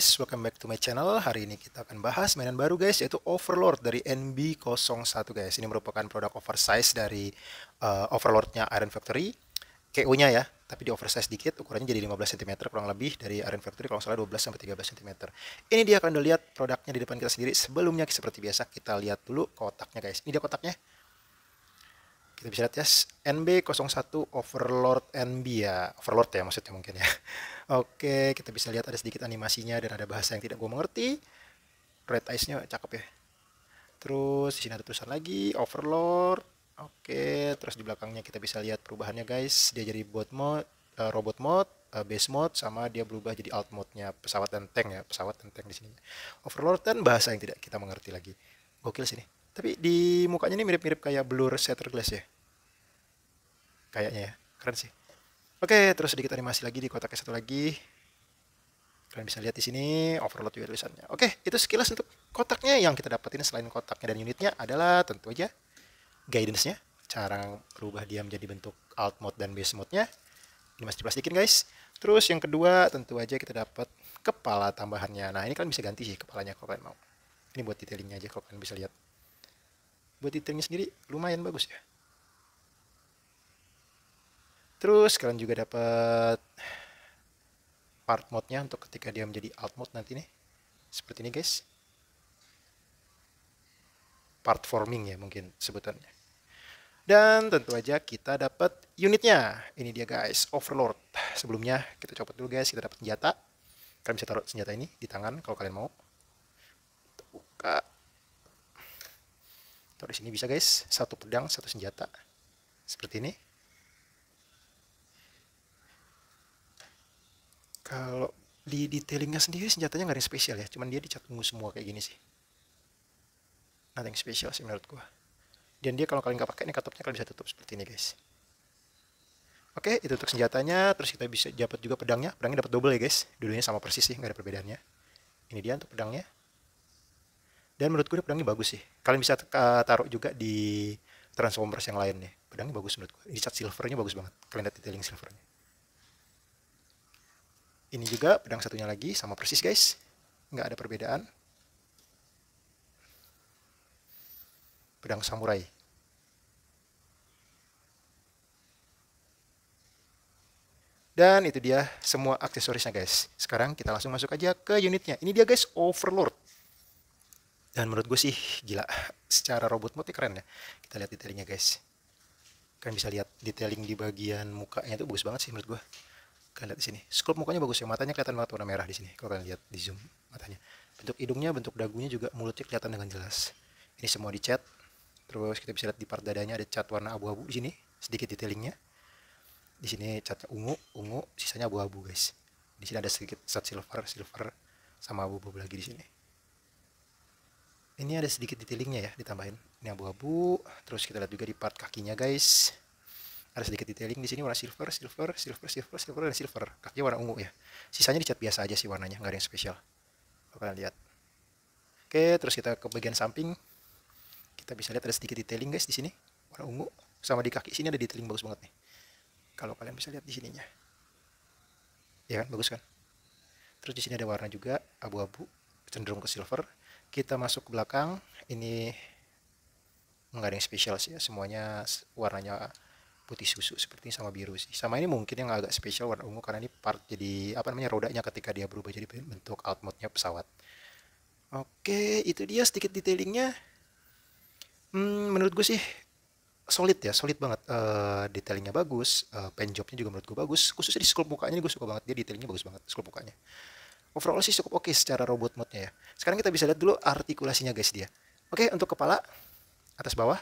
guys, welcome back to my channel. Hari ini kita akan bahas mainan baru guys, yaitu Overlord dari NB01 guys. Ini merupakan produk oversize dari uh, Overlordnya Iron Factory. ku nya ya, tapi di oversize dikit, ukurannya jadi 15 cm kurang lebih dari Iron Factory kalau salah 12 sampai 13 cm. Ini dia akan dilihat produknya di depan kita sendiri. Sebelumnya seperti biasa kita lihat dulu kotaknya guys. Ini dia kotaknya kita bisa lihat ya NB01 Overlord NB ya Overlord ya maksudnya mungkin ya oke kita bisa lihat ada sedikit animasinya dan ada bahasa yang tidak gue mengerti red eyes nya cakep ya terus di sini ada tulisan lagi Overlord oke terus di belakangnya kita bisa lihat perubahannya guys dia jadi bot mode uh, robot mode eh, base mode sama dia berubah jadi alt mode nya pesawat dan tank ya pesawat dan tank di sini Overlord dan bahasa yang tidak kita mengerti lagi gokil sini tapi di mukanya ini mirip-mirip kayak blur shatter glass ya. Kayaknya ya. Keren sih. Oke, terus sedikit animasi lagi di kotaknya satu lagi. Kalian bisa lihat di sini overload juga tulisannya. Oke, itu sekilas untuk kotaknya yang kita dapetin selain kotaknya dan unitnya adalah tentu aja guidance-nya, cara rubah dia menjadi bentuk alt mode dan base mode-nya. Ini masih plastikin guys. Terus yang kedua tentu aja kita dapat kepala tambahannya. Nah, ini kalian bisa ganti sih kepalanya kalau kalian mau. Ini buat detailingnya aja kalau kalian bisa lihat buat detailnya sendiri lumayan bagus ya terus kalian juga dapat part mode-nya untuk ketika dia menjadi alt mode nanti nih seperti ini guys part forming ya mungkin sebutannya dan tentu aja kita dapat unitnya ini dia guys overlord sebelumnya kita copot dulu guys kita dapat senjata kalian bisa taruh senjata ini di tangan kalau kalian mau kita buka Taruh di sini bisa guys. Satu pedang, satu senjata. Seperti ini. Kalau di detailingnya sendiri senjatanya nggak ada yang spesial ya. Cuman dia dicat ungu semua kayak gini sih. yang spesial sih menurut gua. Dan dia kalau kalian nggak pakai ini katupnya kalian bisa tutup seperti ini guys. Oke, itu untuk senjatanya. Terus kita bisa dapat juga pedangnya. Pedangnya dapat double ya guys. Dulunya sama persis sih, nggak ada perbedaannya. Ini dia untuk pedangnya. Dan menurut gue pedangnya bagus sih. Kalian bisa eh, taruh juga di Transformers yang lainnya Pedangnya bagus menurut gue. Ini cat silvernya bagus banget. Kalian lihat detailing silvernya. Ini juga pedang satunya lagi sama persis guys. Nggak ada perbedaan. Pedang samurai. Dan itu dia semua aksesorisnya guys. Sekarang kita langsung masuk aja ke unitnya. Ini dia guys Overlord dan menurut gue sih gila secara robot mode keren ya kita lihat detailnya guys kalian bisa lihat detailing di bagian mukanya itu bagus banget sih menurut gue kalian lihat di sini sculpt mukanya bagus ya matanya kelihatan banget warna merah di sini kalau kalian lihat di zoom matanya bentuk hidungnya bentuk dagunya juga mulutnya kelihatan dengan jelas ini semua dicat terus kita bisa lihat di part dadanya ada cat warna abu-abu di sini sedikit detailingnya di sini cat ungu ungu sisanya abu-abu guys di sini ada sedikit cat silver silver sama abu-abu lagi di sini ini ada sedikit detailingnya ya ditambahin ini abu-abu terus kita lihat juga di part kakinya guys ada sedikit detailing di sini warna silver silver silver silver silver dan silver kakinya warna ungu ya sisanya dicat biasa aja sih warnanya nggak ada yang spesial kalian lihat oke terus kita ke bagian samping kita bisa lihat ada sedikit detailing guys di sini warna ungu sama di kaki sini ada detailing bagus banget nih kalau kalian bisa lihat di sininya ya kan bagus kan terus di sini ada warna juga abu-abu cenderung ke silver kita masuk ke belakang ini nggak ada yang spesial sih ya. semuanya warnanya putih susu seperti ini sama biru sih sama ini mungkin yang agak spesial warna ungu karena ini part jadi apa namanya rodanya ketika dia berubah jadi bentuk outmode nya pesawat oke itu dia sedikit detailingnya hmm, menurut gue sih solid ya solid banget uh, detailingnya bagus uh, juga menurut gue bagus khususnya di skulp mukanya gue suka banget dia detailingnya bagus banget skulp mukanya overall sih cukup oke okay secara robot mode-nya ya. Sekarang kita bisa lihat dulu artikulasinya guys dia. Oke, okay, untuk kepala atas bawah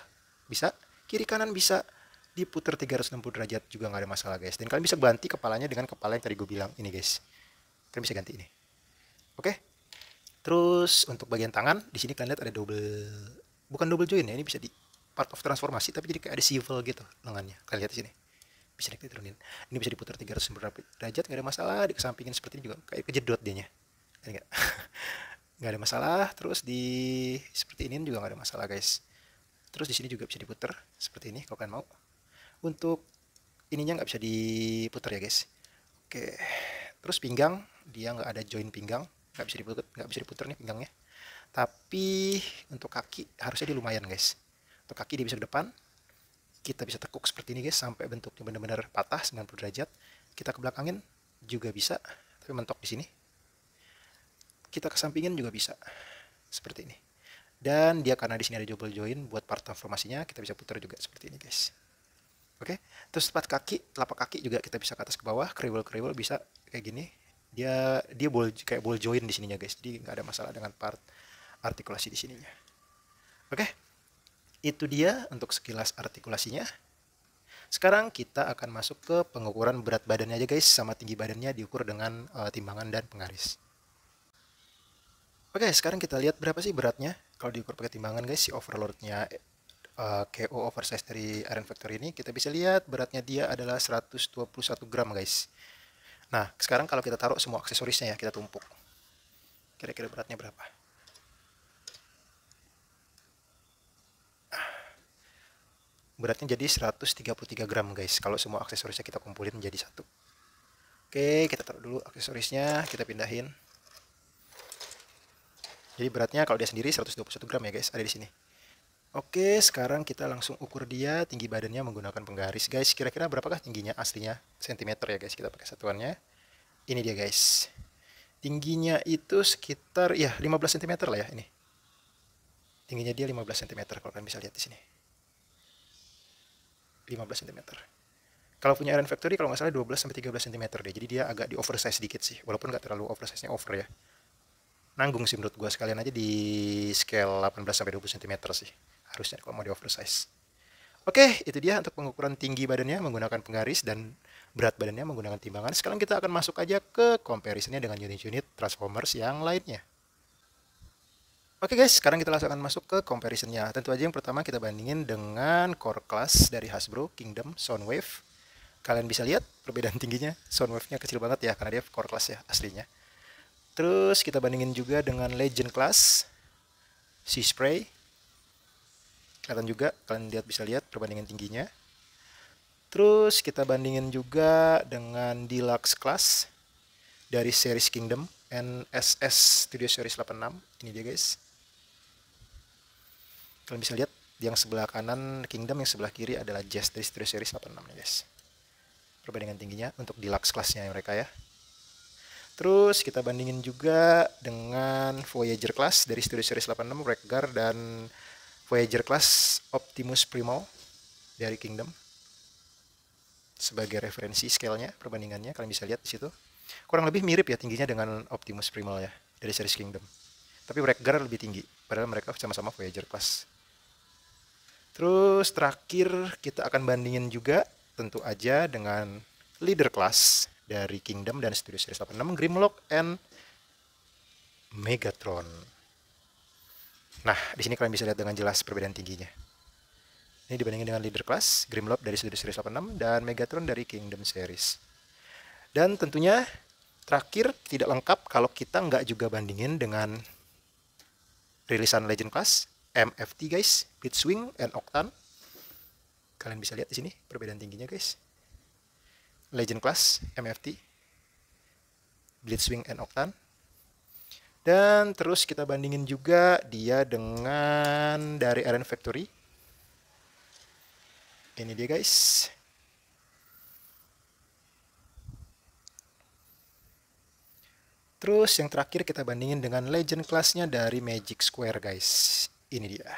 bisa, kiri kanan bisa, diputar 360 derajat juga nggak ada masalah guys. Dan kalian bisa ganti kepalanya dengan kepala yang tadi gue bilang ini guys. Kalian bisa ganti ini. Oke. Okay? Terus untuk bagian tangan di sini kalian lihat ada double bukan double join ya, ini bisa di part of transformasi tapi jadi kayak ada swivel gitu lengannya. Kalian lihat di sini bisa diturunin ini bisa diputar 300 derajat nggak ada masalah di kesampingin seperti ini juga kayak kejedot dianya nggak nggak ada masalah terus di seperti ini juga nggak ada masalah guys terus di sini juga bisa diputar seperti ini kalau kalian mau untuk ininya nggak bisa diputar ya guys oke terus pinggang dia nggak ada join pinggang nggak bisa diputar nggak bisa diputar nih pinggangnya tapi untuk kaki harusnya dia lumayan guys untuk kaki dia bisa ke depan kita bisa tekuk seperti ini guys sampai bentuknya benar-benar patah 90 derajat kita ke belakangin juga bisa tapi mentok di sini kita ke sampingin juga bisa seperti ini dan dia karena di sini ada double join buat part transformasinya kita bisa putar juga seperti ini guys oke terus tempat kaki telapak kaki juga kita bisa ke atas ke bawah kriwel kriwel bisa kayak gini dia dia bol kayak bol join di sininya guys jadi nggak ada masalah dengan part artikulasi di sininya oke okay? Itu dia untuk sekilas artikulasinya. Sekarang kita akan masuk ke pengukuran berat badannya aja guys, sama tinggi badannya diukur dengan uh, timbangan dan pengaris. Oke, sekarang kita lihat berapa sih beratnya. Kalau diukur pakai timbangan guys, si overloadnya uh, eh, KO oversize dari Iron Factory ini, kita bisa lihat beratnya dia adalah 121 gram guys. Nah, sekarang kalau kita taruh semua aksesorisnya ya, kita tumpuk. Kira-kira beratnya berapa? beratnya jadi 133 gram guys kalau semua aksesorisnya kita kumpulin menjadi satu oke kita taruh dulu aksesorisnya kita pindahin jadi beratnya kalau dia sendiri 121 gram ya guys ada di sini oke sekarang kita langsung ukur dia tinggi badannya menggunakan penggaris guys kira-kira berapakah tingginya aslinya sentimeter ya guys kita pakai satuannya ini dia guys tingginya itu sekitar ya 15 cm lah ya ini tingginya dia 15 cm kalau kalian bisa lihat di sini 15 cm. Kalau punya Iron Factory kalau nggak salah 12 sampai 13 cm deh. Jadi dia agak di oversize sedikit sih, walaupun nggak terlalu oversize-nya over ya. Nanggung sih menurut gua sekalian aja di scale 18 sampai 20 cm sih. Harusnya kalau mau di oversize. Oke, itu dia untuk pengukuran tinggi badannya menggunakan penggaris dan berat badannya menggunakan timbangan. Sekarang kita akan masuk aja ke comparison compare-nya dengan unit-unit Transformers yang lainnya. Oke okay guys, sekarang kita langsung akan masuk ke comparisonnya. Tentu aja yang pertama kita bandingin dengan core class dari Hasbro Kingdom Soundwave. Kalian bisa lihat perbedaan tingginya, Soundwave-nya kecil banget ya karena dia core class ya aslinya. Terus kita bandingin juga dengan Legend class Sea Spray. Kalian juga, kalian lihat bisa lihat perbandingan tingginya. Terus kita bandingin juga dengan Deluxe class dari series Kingdom NSS Studio Series 86. Ini dia guys kalian bisa lihat yang sebelah kanan Kingdom, yang sebelah kiri adalah Jazz dari Studio Series 86 nih guys. Perbandingan tingginya untuk deluxe kelasnya mereka ya. Terus kita bandingin juga dengan Voyager Class dari Studio Series 86, Rekgar, dan Voyager Class Optimus primo dari Kingdom. Sebagai referensi scale-nya, perbandingannya, kalian bisa lihat di situ. Kurang lebih mirip ya tingginya dengan Optimus Primal ya, dari series Kingdom. Tapi Rekgar lebih tinggi, padahal mereka sama-sama Voyager Class. Terus terakhir kita akan bandingin juga tentu aja dengan leader class dari Kingdom dan Studio Series 86 Grimlock and Megatron. Nah, di sini kalian bisa lihat dengan jelas perbedaan tingginya. Ini dibandingin dengan leader class Grimlock dari Studio Series 86 dan Megatron dari Kingdom Series. Dan tentunya terakhir tidak lengkap kalau kita nggak juga bandingin dengan rilisan Legend Class MFT guys, Blitzwing and Octane. Kalian bisa lihat di sini perbedaan tingginya guys. Legend class MFT, Blitzwing and Octane. Dan terus kita bandingin juga dia dengan dari Iron Factory. Ini dia guys. Terus yang terakhir kita bandingin dengan legend class-nya dari Magic Square guys. Ini dia.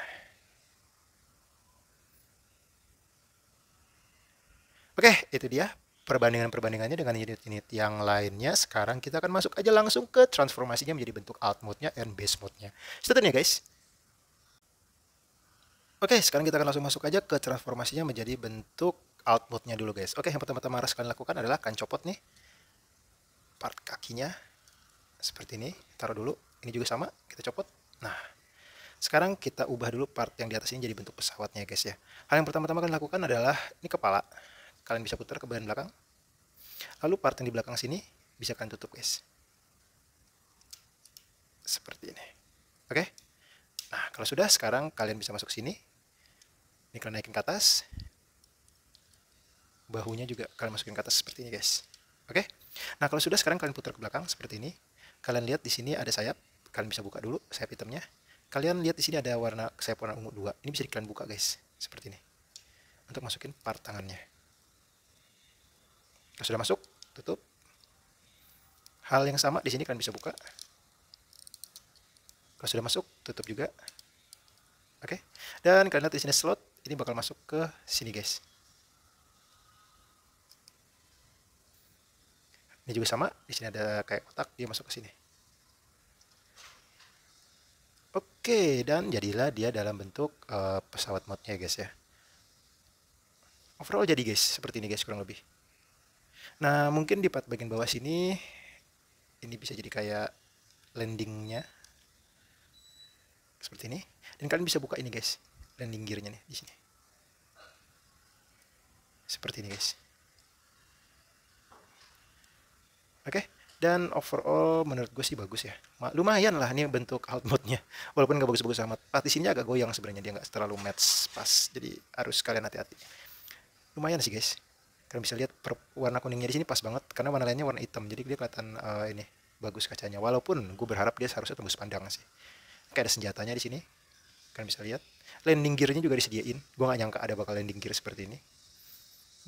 Oke, itu dia perbandingan-perbandingannya dengan unit-unit yang lainnya. Sekarang kita akan masuk aja langsung ke transformasinya menjadi bentuk alt mode-nya and base mode-nya. Setelah ya guys. Oke, sekarang kita akan langsung masuk aja ke transformasinya menjadi bentuk alt mode-nya dulu guys. Oke, yang pertama-tama harus kalian lakukan adalah akan copot nih part kakinya seperti ini. Taruh dulu. Ini juga sama, kita copot. Nah, sekarang kita ubah dulu part yang di atas ini jadi bentuk pesawatnya guys ya. Hal yang pertama-tama kalian lakukan adalah ini kepala. Kalian bisa putar ke bagian belakang. Lalu part yang di belakang sini bisa kalian tutup guys. Seperti ini. Oke. Nah, kalau sudah sekarang kalian bisa masuk sini. Ini kalian naikin ke atas. Bahunya juga kalian masukin ke atas seperti ini guys. Oke. Nah, kalau sudah sekarang kalian putar ke belakang seperti ini. Kalian lihat di sini ada sayap. Kalian bisa buka dulu sayap hitamnya kalian lihat di sini ada warna saya warna ungu dua ini bisa kalian buka guys seperti ini untuk masukin part tangannya nah, sudah masuk tutup hal yang sama di sini kalian bisa buka kalau sudah masuk tutup juga oke okay. dan kalian lihat di sini slot ini bakal masuk ke sini guys ini juga sama di sini ada kayak kotak dia masuk ke sini Oke, dan jadilah dia dalam bentuk uh, pesawat modnya guys ya. Overall jadi guys, seperti ini guys kurang lebih. Nah, mungkin di part bagian bawah sini ini bisa jadi kayak landingnya seperti ini. Dan kalian bisa buka ini guys, landing gearnya nih di sini. Seperti ini guys. Oke. Okay? dan overall menurut gue sih bagus ya lumayan lah ini bentuk alt mode-nya walaupun gak bagus-bagus amat sini agak goyang sebenarnya dia gak terlalu match pas jadi harus kalian hati-hati lumayan sih guys kalian bisa lihat warna kuningnya di sini pas banget karena warna lainnya warna hitam jadi dia kelihatan uh, ini bagus kacanya walaupun gue berharap dia seharusnya tembus pandang sih kayak ada senjatanya di sini kalian bisa lihat landing gearnya juga disediain gue gak nyangka ada bakal landing gear seperti ini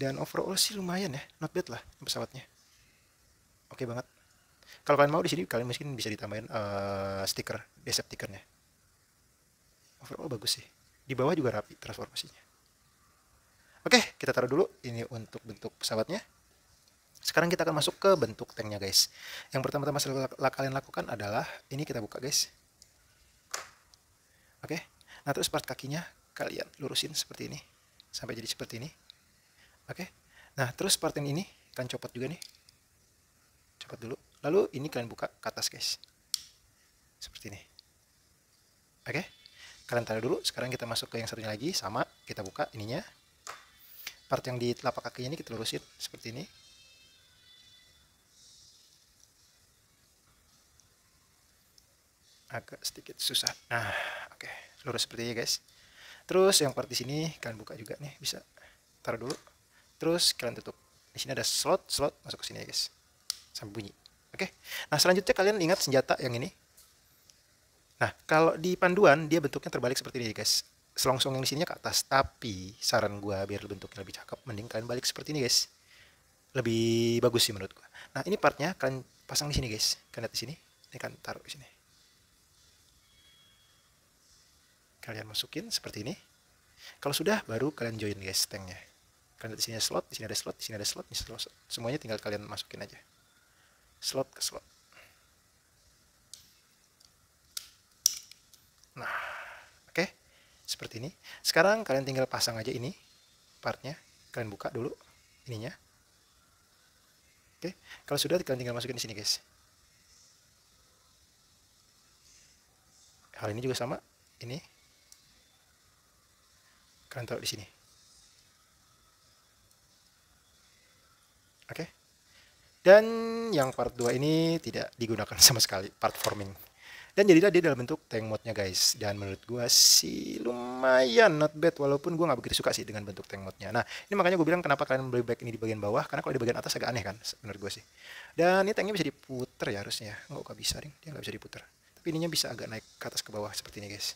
dan overall sih lumayan ya not bad lah pesawatnya oke okay banget kalau kalian mau di sini kalian mungkin bisa ditambahin uh, stiker deceptikernya Overall bagus sih. Di bawah juga rapi transformasinya. Oke, kita taruh dulu ini untuk bentuk pesawatnya. Sekarang kita akan masuk ke bentuk tanknya guys. Yang pertama-tama kalian lakukan adalah ini kita buka guys. Oke. Nah, terus part kakinya kalian lurusin seperti ini sampai jadi seperti ini. Oke. Nah, terus part yang ini kan copot juga nih. Copot dulu lalu ini kalian buka ke atas guys seperti ini oke okay? kalian taruh dulu sekarang kita masuk ke yang satunya lagi sama kita buka ininya part yang di telapak kakinya ini kita lurusin seperti ini agak sedikit susah nah oke okay. lurus seperti ini guys terus yang part di sini kalian buka juga nih bisa taruh dulu terus kalian tutup di sini ada slot slot masuk ke sini ya guys sampai bunyi Oke. Nah, selanjutnya kalian ingat senjata yang ini. Nah, kalau di panduan dia bentuknya terbalik seperti ini, guys. Selongsong yang di sininya ke atas, tapi saran gua biar bentuknya lebih cakep mending kalian balik seperti ini, guys. Lebih bagus sih menurut gua. Nah, ini partnya kalian pasang di sini, guys. Kalian lihat di sini. Ini kan taruh di sini. Kalian masukin seperti ini. Kalau sudah baru kalian join guys tanknya. Kalian lihat di sini ada slot, di sini ada slot, di sini ada slot, di sini ada slot. Semuanya tinggal kalian masukin aja slot ke slot nah oke okay. seperti ini sekarang kalian tinggal pasang aja ini partnya kalian buka dulu ininya oke okay. kalau sudah kalian tinggal masukin di sini guys hal ini juga sama ini kalian taruh di sini oke okay. Dan yang part 2 ini tidak digunakan sama sekali part forming. Dan jadilah dia dalam bentuk tank mode-nya guys. Dan menurut gue sih lumayan not bad walaupun gue gak begitu suka sih dengan bentuk tank mode-nya. Nah, ini makanya gue bilang kenapa kalian beli back ini di bagian bawah karena kalau di bagian atas agak aneh kan menurut gue sih. Dan ini tanknya bisa diputer ya harusnya. Enggak kok bisa, ding. Dia nggak bisa diputer. Tapi ininya bisa agak naik ke atas ke bawah seperti ini guys.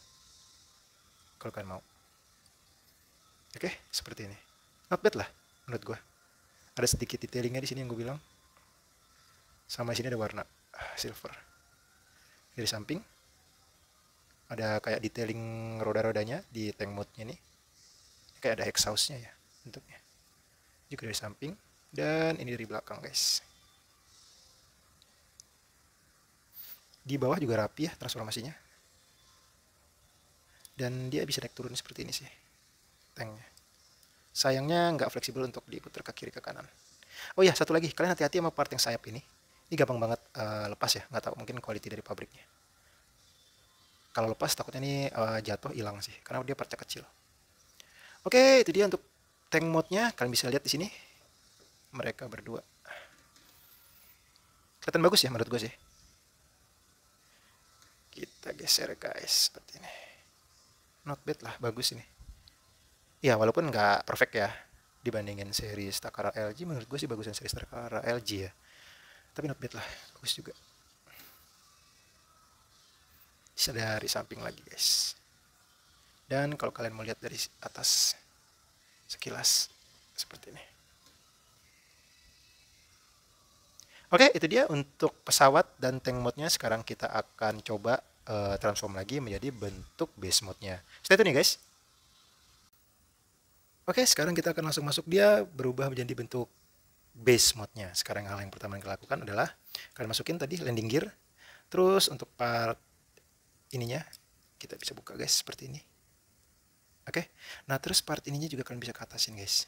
Kalau kalian mau. Oke, seperti ini. Not bad lah menurut gue Ada sedikit detailingnya di sini yang gue bilang sama sini ada warna silver dari samping ada kayak detailing roda-rodanya di tank mode-nya nih kayak ada hex house-nya ya bentuknya juga dari samping dan ini dari belakang guys di bawah juga rapi ya transformasinya dan dia bisa naik turun seperti ini sih tanknya sayangnya nggak fleksibel untuk diputar ke kiri ke kanan oh ya satu lagi kalian hati-hati sama part yang sayap ini ini gampang banget uh, lepas ya nggak tahu mungkin quality dari pabriknya kalau lepas takutnya ini uh, jatuh hilang sih karena dia partnya kecil oke okay, itu dia untuk tank mode-nya kalian bisa lihat di sini mereka berdua kelihatan bagus ya menurut gue sih kita geser guys seperti ini not bad lah bagus ini ya walaupun nggak perfect ya dibandingin seri Takara LG menurut gue sih bagusan seri Takara LG ya tapi not bad lah bagus juga bisa dari samping lagi guys dan kalau kalian mau lihat dari atas sekilas seperti ini Oke, itu dia untuk pesawat dan tank mode-nya. Sekarang kita akan coba uh, transform lagi menjadi bentuk base mode-nya. Stay tune ya, guys. Oke, sekarang kita akan langsung masuk dia berubah menjadi bentuk base mode-nya. Sekarang hal yang pertama yang kalian lakukan adalah kalian masukin tadi landing gear. Terus untuk part ininya kita bisa buka guys seperti ini. Oke. Okay? Nah, terus part ininya juga kalian bisa ke atasin guys.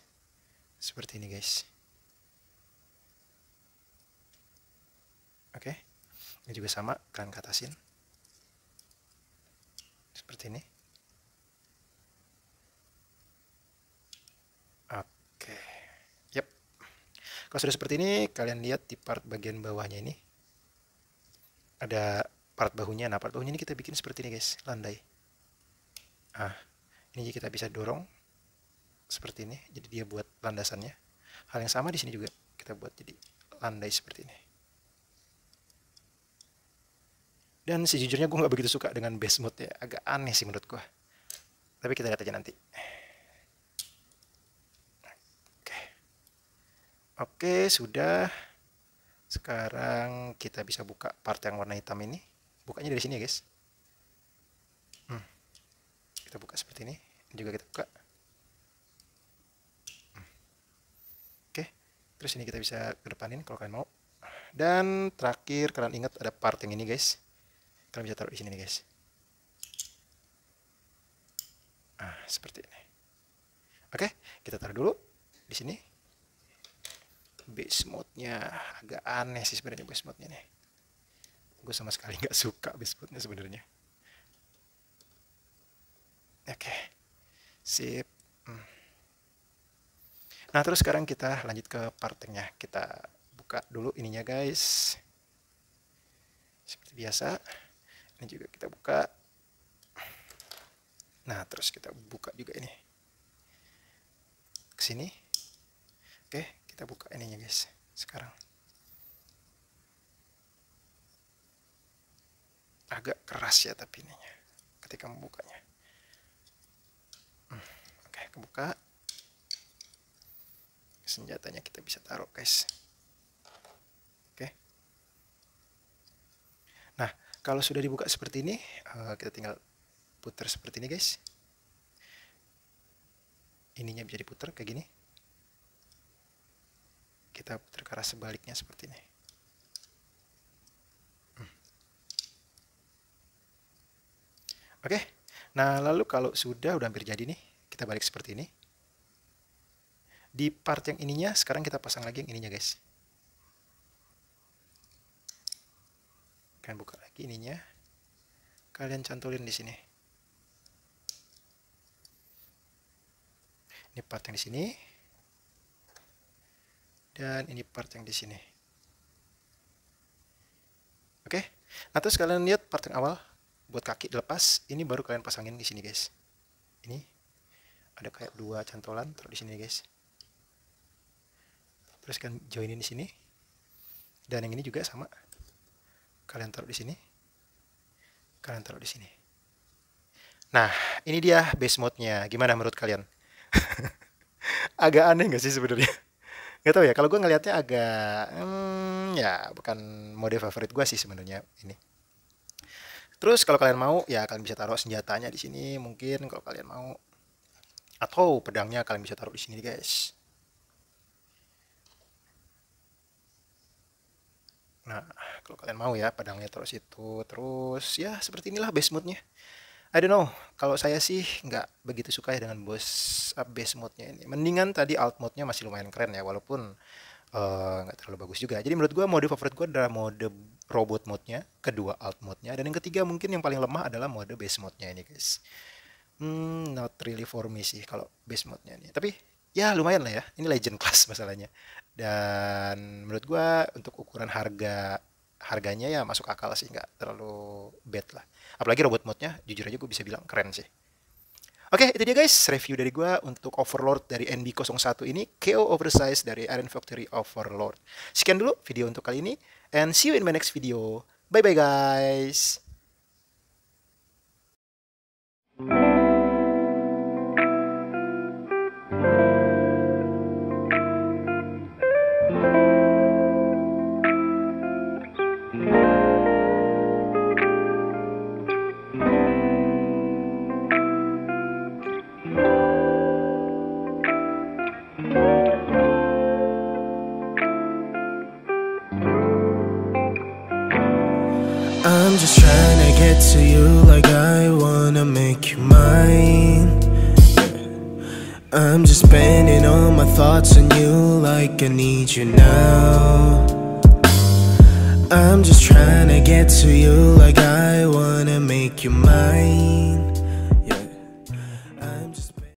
Seperti ini guys. Oke. Okay? Ini juga sama kalian ke atasin. Seperti ini. Kalau sudah seperti ini, kalian lihat di part bagian bawahnya ini. Ada part bahunya. Nah, part bahunya ini kita bikin seperti ini, guys. Landai. Ah, ini kita bisa dorong seperti ini. Jadi dia buat landasannya. Hal yang sama di sini juga kita buat jadi landai seperti ini. Dan sejujurnya gue nggak begitu suka dengan base mode ya. Agak aneh sih menurut gue. Tapi kita lihat aja nanti. Oke, sudah. Sekarang kita bisa buka part yang warna hitam ini. Bukanya dari sini ya, guys. Hmm. Kita buka seperti ini. Ini juga kita buka. Hmm. Oke. Terus ini kita bisa ke kedepanin kalau kalian mau. Dan terakhir kalian ingat ada part yang ini, guys. Kalian bisa taruh di sini nih, guys. Ah, seperti ini. Oke, kita taruh dulu di sini base mode-nya agak aneh sih sebenarnya base mode-nya nih gue sama sekali nggak suka base mode-nya sebenarnya oke okay. sip hmm. nah terus sekarang kita lanjut ke partingnya kita buka dulu ininya guys seperti biasa ini juga kita buka nah terus kita buka juga ini ke sini oke kita buka ininya guys sekarang agak keras ya tapi ininya ketika membukanya hmm, oke okay, kebuka senjatanya kita bisa taruh guys oke okay. nah kalau sudah dibuka seperti ini eh, kita tinggal putar seperti ini guys ininya bisa diputar kayak gini kita putar ke arah sebaliknya seperti ini hmm. oke okay. nah lalu kalau sudah udah hampir jadi nih kita balik seperti ini di part yang ininya sekarang kita pasang lagi yang ininya guys kalian buka lagi ininya kalian cantolin di sini ini part yang di sini dan ini part yang di sini oke nah terus kalian lihat part yang awal buat kaki dilepas ini baru kalian pasangin di sini guys ini ada kayak dua cantolan taruh di sini guys terus kalian joinin di sini dan yang ini juga sama kalian taruh di sini kalian taruh di sini Nah, ini dia base mode-nya. Gimana menurut kalian? Agak aneh nggak sih sebenarnya? nggak tahu ya kalau gue ngelihatnya agak hmm, ya bukan mode favorit gue sih sebenarnya ini terus kalau kalian mau ya kalian bisa taruh senjatanya di sini mungkin kalau kalian mau atau pedangnya kalian bisa taruh di sini guys nah kalau kalian mau ya pedangnya taruh situ terus ya seperti inilah base mode nya I don't know, kalau saya sih nggak begitu suka ya dengan bos uh, base mode-nya ini. Mendingan tadi alt mode-nya masih lumayan keren ya, walaupun uh, nggak uh, terlalu bagus juga. Jadi menurut gue mode favorit gue adalah mode robot mode-nya, kedua alt mode-nya, dan yang ketiga mungkin yang paling lemah adalah mode base mode-nya ini guys. Hmm, not really for me sih kalau base mode-nya ini. Tapi ya lumayan lah ya, ini legend class masalahnya. Dan menurut gue untuk ukuran harga harganya ya masuk akal sih, nggak terlalu bad lah apalagi robot mode-nya jujur aja gue bisa bilang keren sih Oke, okay, itu dia guys review dari gue untuk Overlord dari NB01 ini, KO Oversize dari Iron Factory Overlord. Sekian dulu video untuk kali ini, and see you in my next video. Bye-bye guys!